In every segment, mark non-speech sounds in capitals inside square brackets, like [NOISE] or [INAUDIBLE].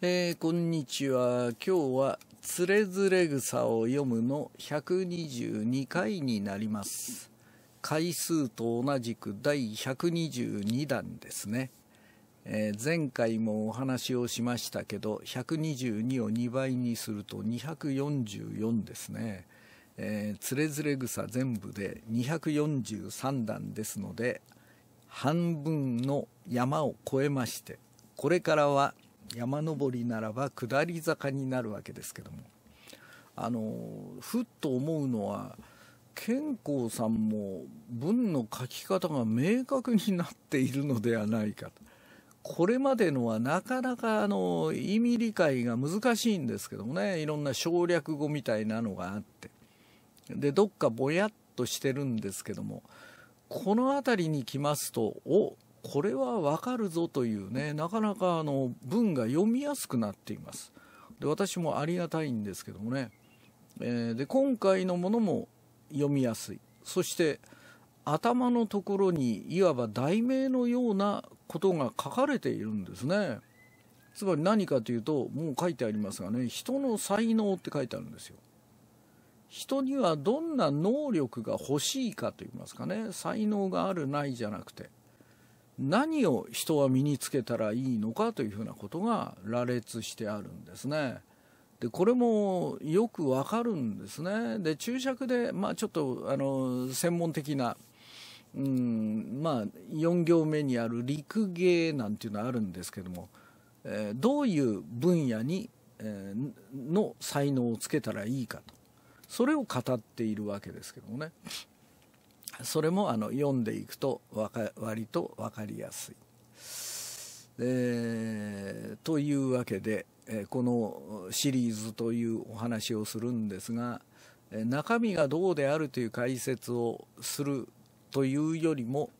えー、こんにちは。今日は、つれづれ草を読むの122回になります。回数と同じく第122弾ですね。えー、前回もお話をしましたけど、122を2倍にすると244ですね。えつれづれ草全部で243段ですので、半分の山を越えまして、これからは山登りならば下り坂になるわけですけどもあのふっと思うのは健康さんも文の書き方が明確になっているのではないかとこれまでのはなかなかあの意味理解が難しいんですけどもねいろんな省略語みたいなのがあってでどっかぼやっとしてるんですけどもこの辺りに来ますとおこれはわかるぞというねなかなかあの文が読みやすくなっていますで私もありがたいんですけどもね、えー、で今回のものも読みやすいそして頭のところにいわば題名のようなことが書かれているんですねつまり何かというともう書いてありますがね人の才能って書いてあるんですよ人にはどんな能力が欲しいかと言いますかね才能があるないじゃなくて何を人は身につけたらいいのかというふうなことが羅列してあるんですね。でこれもよくわかるんですね。で注釈で、まあ、ちょっとあの専門的な、うんまあ、4行目にある陸芸なんていうのはあるんですけども、えー、どういう分野に、えー、の才能をつけたらいいかとそれを語っているわけですけどもね。それもあの読んでいくと割と分かりやすい。えー、というわけで、えこのシリーズというお話をするんですが、え中身がどうであるという解説をするというよりも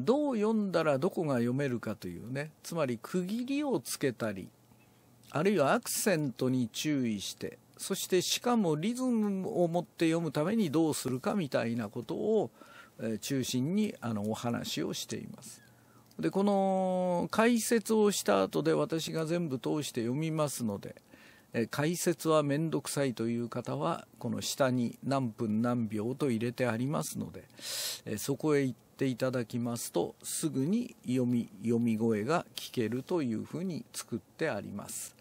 どう読んだらどこが読めるかというねつまり区切りをつけたりあるいはアクセントに注意してそしてしかもリズムを持って読むためにどうするかみたいなことを中心にあのお話をしています。でこの解説をした後で私が全部通して読みますので解説は面倒くさいという方はこの下に何分何秒と入れてありますのでそこへ行っていただきますとすぐに読み読み声が聞けるというふうに作ってあります。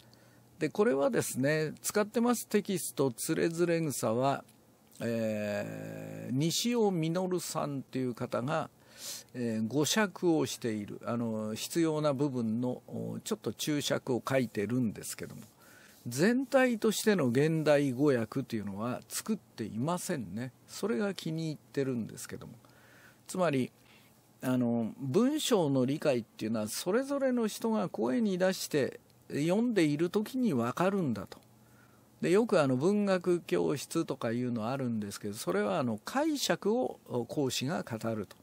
でこれはですね使ってますテキスト「つれづれ草は」えー、西尾稔さんという方が、えー、語釈をしているあの必要な部分のちょっと注釈を書いてるんですけども全体としての現代語訳というのは作っていませんねそれが気に入ってるんですけどもつまりあの文章の理解っていうのはそれぞれの人が声に出して読んでいる時に分かるんだと。でよくあの文学教室とかいうのあるんですけどそれはあの解釈を講師が語ると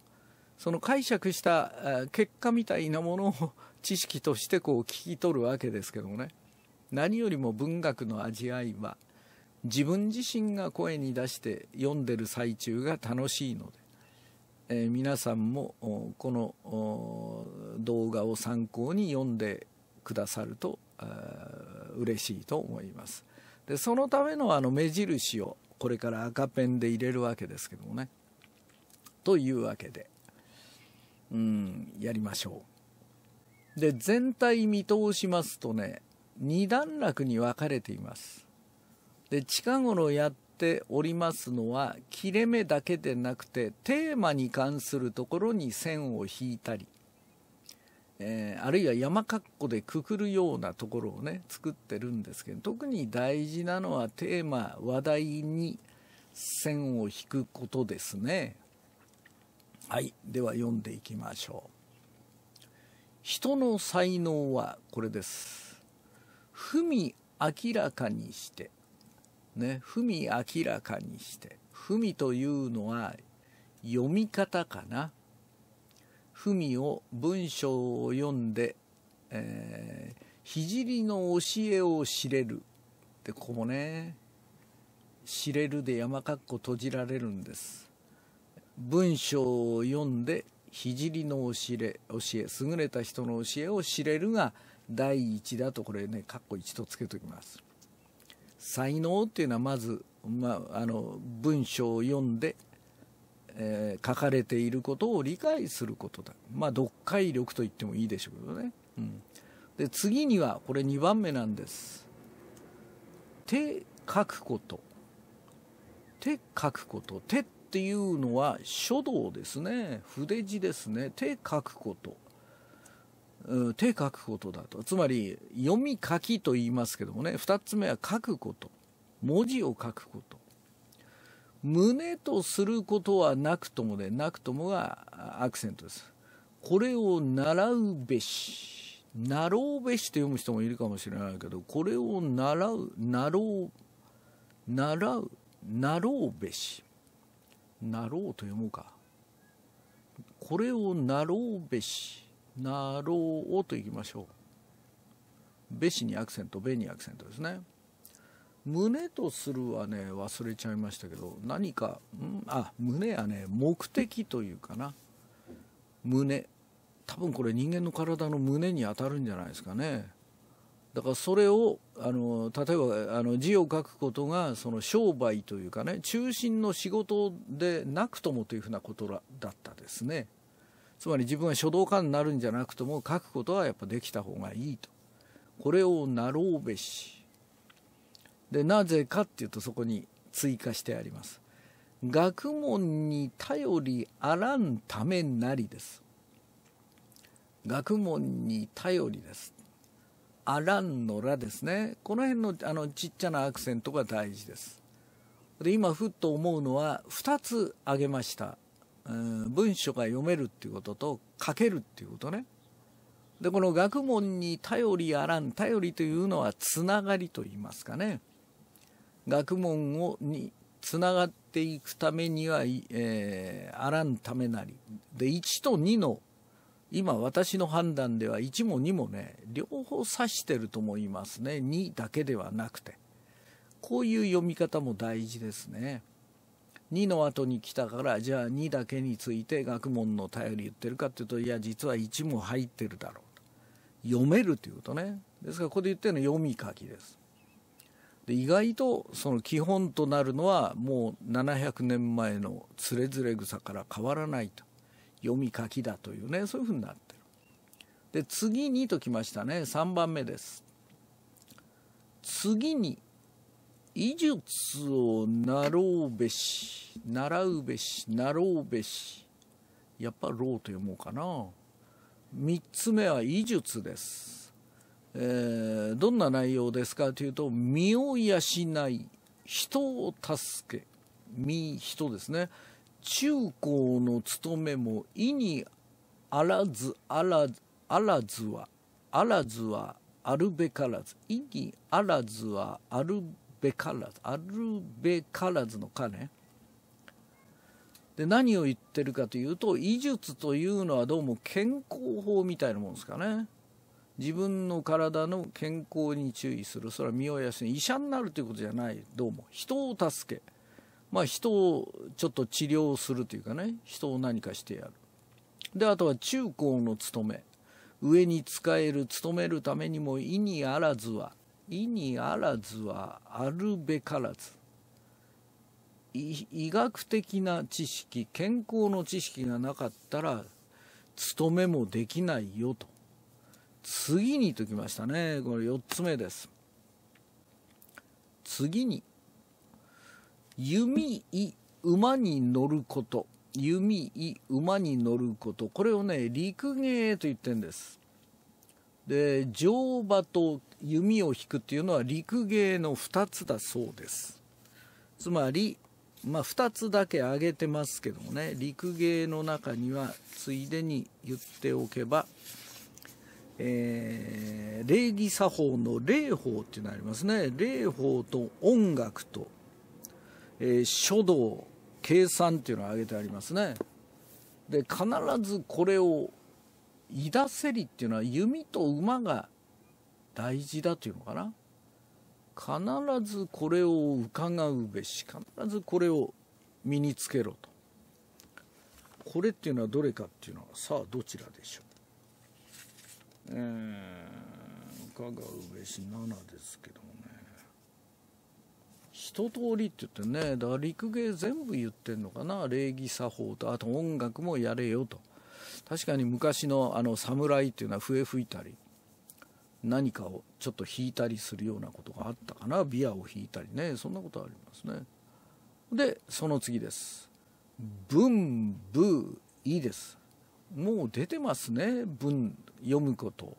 その解釈した結果みたいなものを [LAUGHS] 知識としてこう聞き取るわけですけどもね何よりも文学の味わいは自分自身が声に出して読んでる最中が楽しいので、えー、皆さんもこの動画を参考に読んでくださると嬉しいと思いますでそのためのあの目印をこれから赤ペンで入れるわけですけどもねというわけでうんやりましょうで全体見通しますとね2段落に分かれていますで近頃やっておりますのは切れ目だけでなくてテーマに関するところに線を引いたりえー、あるいは山括弧でくくるようなところをね作ってるんですけど特に大事なのはテーマ話題に線を引くことですねはいでは読んでいきましょう人の才能はこれです文明らかにしてね文明らかにして文というのは読み方かな文を文章を読んで、えー、聖の教えを知れる」ってここもね「知れる」で山括弧閉じられるんです。文章を読んで聖の教え教え優れた人の教えを知れるが第一だとこれね括弧1とつけておきます。才能っていうのはまず、まあ、あの文章を読んでえー、書かれていることを理解することだ。まあ、読解力と言ってもいいでしょうけどね。うん、で次にはこれ2番目なんです。手書くこと。手書くこと。手っていうのは書道ですね。筆字ですね。手書くこと。うん、手書くことだと。つまり読み書きと言いますけどもね。2つ目は書くこと。文字を書くこと。胸とすることはなくともで、なくともがアクセントです。これを習うべし。なろうべしと読む人もいるかもしれないけど、これを習う、なろう、習う、なろうべし。なろうと読もうか。これをなろうべし。なろうといきましょう。べしにアクセント、べにアクセントですね。胸とするはね忘れちゃいましたけど何か、んあ胸やね目的というかな胸多分これ人間の体の胸に当たるんじゃないですかねだからそれをあの例えばあの字を書くことがその商売というかね中心の仕事でなくともというふうなことだったですねつまり自分が書道家になるんじゃなくとも書くことはやっぱできた方がいいとこれをなろうべしでなぜかっていうとそこに追加してあります学問に頼りあらんためなりです学問に頼りですあらんのらですねこの辺のあのちっちゃなアクセントが大事ですで今ふっと思うのは2つ挙げました文章が読めるっていうことと書けるっていうことねでこの学問に頼りあらん頼りというのはつながりと言いますかね学問をにつながっていくためには、えー、あらんためなりで1と2の今私の判断では1も2もね両方指してると思いますね2だけではなくてこういう読み方も大事ですね2の後に来たからじゃあ2だけについて学問の頼り言ってるかっていうといや実は1も入ってるだろう読めるということねですからここで言ってるのは読み書きですで意外とその基本となるのはもう700年前のつれづれ草から変わらないと読み書きだというねそういうふうになってるで次にときましたね3番目です次に医術を習うべし習うべし習うべしやっぱろうと読もうかな3つ目は医術ですえー、どんな内容ですかというと身を養い人を助け身人ですね中高の務めも意にあらずあらあらずはあらずはあるべからず意にあらずはあるべからずあるべからずのかねで何を言ってるかというと医術というのはどうも健康法みたいなもんですかね自分の体の健康に注意するそれは身を休め、医者になるということじゃないどうも人を助けまあ人をちょっと治療するというかね人を何かしてやるであとは中高の務め上に仕える務めるためにも意にあらずは意にあらずはあるべからず医学的な知識健康の知識がなかったら勤めもできないよと次にときましたねこれ4つ目です次に弓い馬に乗ること弓い馬に乗ることこれをね陸芸と言ってんですで乗馬と弓を引くっていうのは陸芸の2つだそうですつまりまあ、2つだけ挙げてますけどもね陸芸の中にはついでに言っておけばえー、礼儀作法の礼法っていうのがありますね礼法と音楽と、えー、書道計算っていうのを挙げてありますねで必ずこれを「いだせり」っていうのは弓と馬が大事だというのかな必ずこれを伺うべし必ずこれを身につけろとこれっていうのはどれかっていうのはさあどちらでしょうえー、香川宇部市7ですけどもね一通りって言ってねだから陸芸全部言ってんのかな礼儀作法とあと音楽もやれよと確かに昔のあの侍っていうのは笛吹いたり何かをちょっと弾いたりするようなことがあったかな琵琶を弾いたりねそんなことありますねでその次です文武いいですもう出てますね文読むこと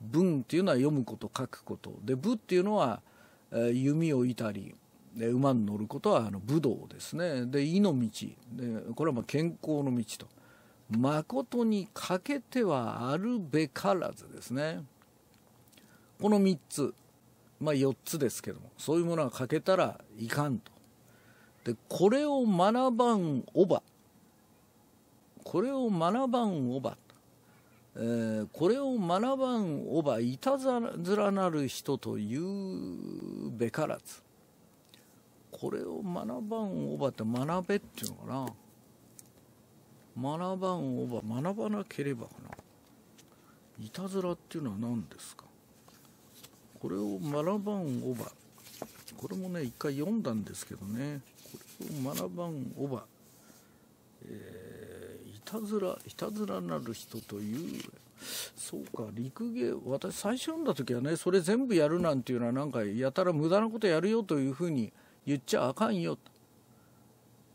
文っていうのは読むこと書くことで武っていうのは弓を射たりで馬に乗ることはあの武道ですねで意の道でこれはま健康の道と誠に欠けてはあるべからずですねこの3つまあ4つですけどもそういうものは欠けたらいかんとでこれを学ばんおばこれを学ばんおば、えー、これを学ばんおばいたずらなる人というべからずこれを学ばんおばって学べっていうのかな学ばんおば学ばなければかないたずらっていうのは何ですかこれを学ばんおばこれもね一回読んだんですけどねこれを学ばんおばえーたずらいたずらなる人というそうか陸芸私最初読んだ時はねそれ全部やるなんていうのはなんかやたら無駄なことやるよというふうに言っちゃあかんよ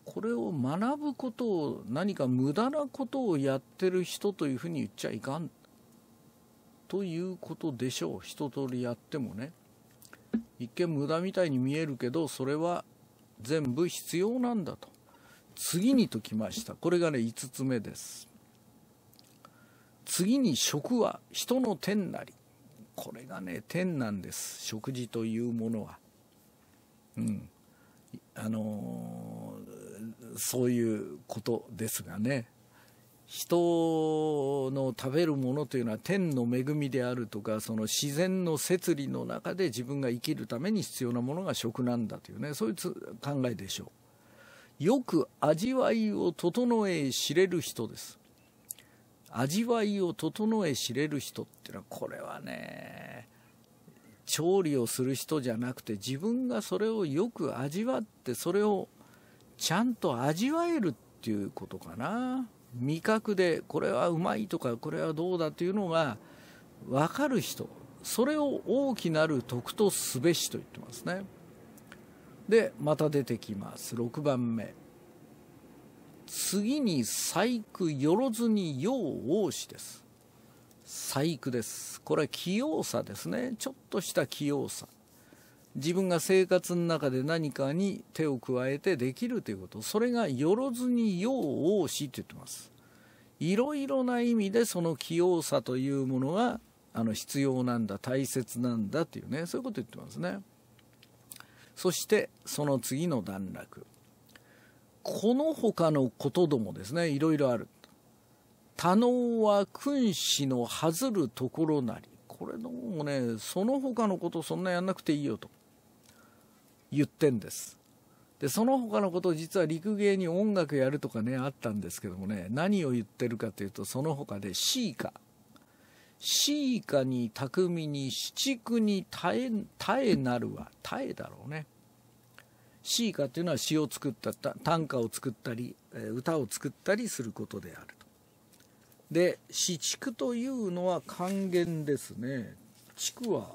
これを学ぶことを何か無駄なことをやってる人というふうに言っちゃいかんということでしょう一通りやってもね一見無駄みたいに見えるけどそれは全部必要なんだと次に解きましたこれがね5つ目です次に食は人の天なりこれがね天なんです食事というものはうんあのー、そういうことですがね人の食べるものというのは天の恵みであるとかその自然の摂理の中で自分が生きるために必要なものが食なんだというねそういう考えでしょう。よく味わいを整え知れる人です味わいを整え知れる人っていうのはこれはね調理をする人じゃなくて自分がそれをよく味わってそれをちゃんと味わえるっていうことかな味覚でこれはうまいとかこれはどうだというのが分かる人それを大きなる徳とすべしと言ってますね。でまた出てきます6番目次に細工よろずに用王子です細工ですこれは器用さですねちょっとした器用さ自分が生活の中で何かに手を加えてできるということそれがよろずによう王子って言ってますいろいろな意味でその器用さというものがあの必要なんだ大切なんだっていうねそういうこと言ってますね。そしてその次の段落この他のことどもですねいろいろある他能は君子の外るところなりこれどうもねその他のことそんなやんなくていいよと言ってんですでその他のこと実は陸芸に音楽やるとかねあったんですけどもね何を言ってるかというとその他で C か「シーカに巧みに七九に耐え耐えなるは耐えだろうねシーカというのは詩を作った短歌を作ったり歌を作ったりすることであるとで四畜というのは還元ですね畜は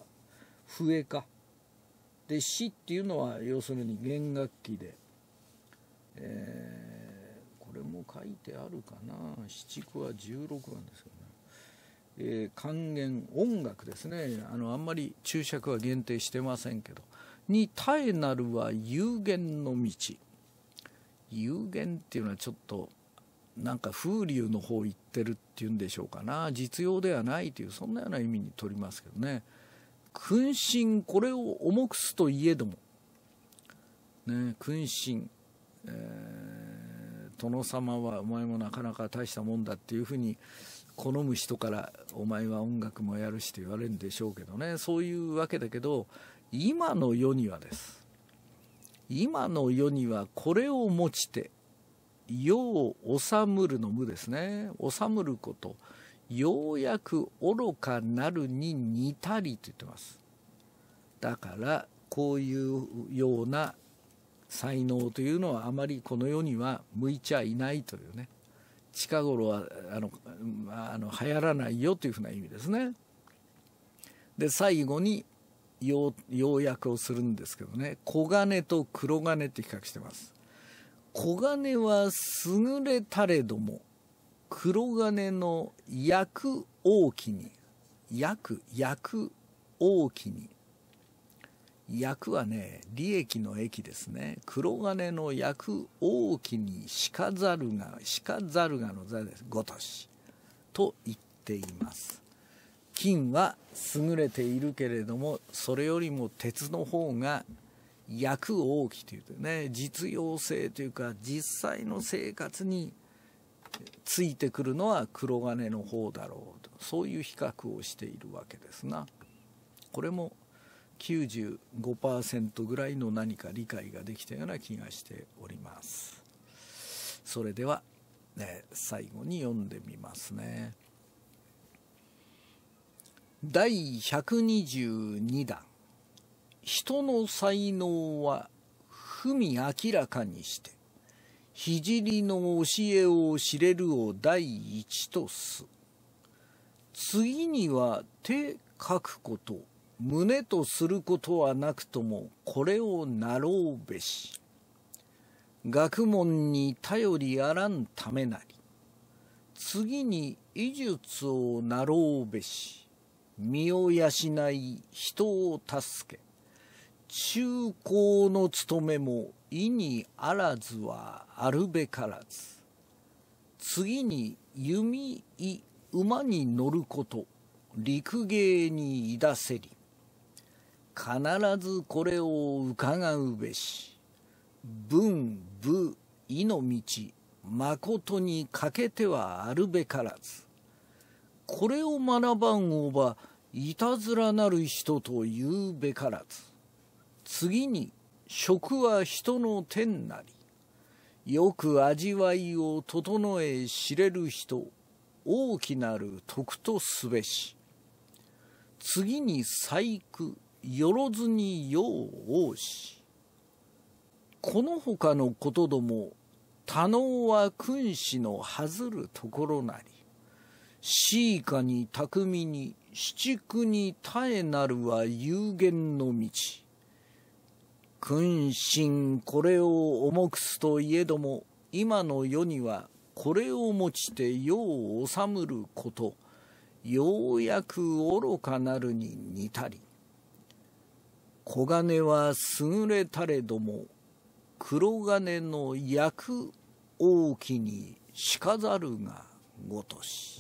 笛かで詩っていうのは要するに弦楽器で、えー、これも書いてあるかな四畜は16番ですよえー、還元音楽ですねあのあんまり注釈は限定してませんけどに「大なるは有限の道」有限っていうのはちょっとなんか風流の方行ってるっていうんでしょうかな実用ではないというそんなような意味にとりますけどね君臣これを重くすといえども、ね、君臣、えー、殿様はお前もなかなか大したもんだっていうふうに好む人から「お前は音楽もやるし」と言われるんでしょうけどねそういうわけだけど今の世にはです今の世にはこれを持ちて世を治むるの無ですね治むることようやく愚かなるに似たりと言ってますだからこういうような才能というのはあまりこの世には向いちゃいないというね近頃はあのあの流行らないよというふうな意味ですね。で最後に要約をするんですけどね黄金と黒金って比較してます。黄金は優れたれども黒金の役大きに役役大きに役はね利益の益ですね黒金の役大きにしかざるがしかざるがの座ですごとしと言っています金は優れているけれどもそれよりも鉄の方が役大きというとね実用性というか実際の生活についてくるのは黒金の方だろうとそういう比較をしているわけですなこれも95%ぐらいの何か理解ができたような気がしておりますそれでは、ね、最後に読んでみますね第122弾「人の才能は文明らかにして聖の教えを知れるを第一とす」次には手書くこと胸とすることはなくともこれをなろうべし学問に頼りあらんためなり次に医術をなろうべし身を養い人を助け中高の務めも意にあらずはあるべからず次に弓い馬に乗ること陸芸にいだせり必ずこれを伺うべし文武意の道まことに欠けてはあるべからずこれを学ばんおばいたずらなる人と言うべからず次に食は人の天なりよく味わいを整え知れる人大きなる徳とすべし次に細工よろずによう王しこのほかのことども他能は君子のはずるところなりシーカに巧みに七竹に耐えなるは有限の道君臣これを重くすといえども今の世にはこれをもちて世を治むることようやく愚かなるに似たり黄金は優れたれども黒金の役く大きにしかざるがごとし」。